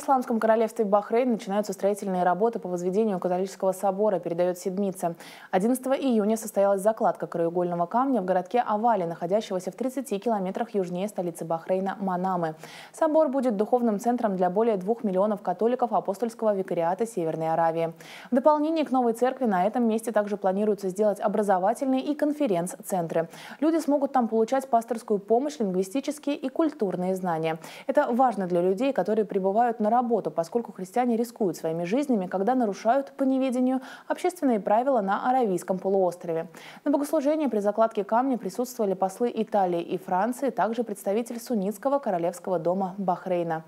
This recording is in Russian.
Исламском королевстве Бахрейн начинаются строительные работы по возведению католического собора, передает Седмица. 11 июня состоялась закладка краеугольного камня в городке Авали, находящегося в 30 километрах южнее столицы Бахрейна Манамы. Собор будет духовным центром для более двух миллионов католиков апостольского викариата Северной Аравии. В дополнение к новой церкви на этом месте также планируется сделать образовательные и конференц-центры. Люди смогут там получать пасторскую помощь, лингвистические и культурные знания. Это важно для людей, которые прибывают на работу, поскольку христиане рискуют своими жизнями, когда нарушают по неведению общественные правила на Аравийском полуострове. На богослужении при закладке камня присутствовали послы Италии и Франции, также представитель Суннитского королевского дома Бахрейна.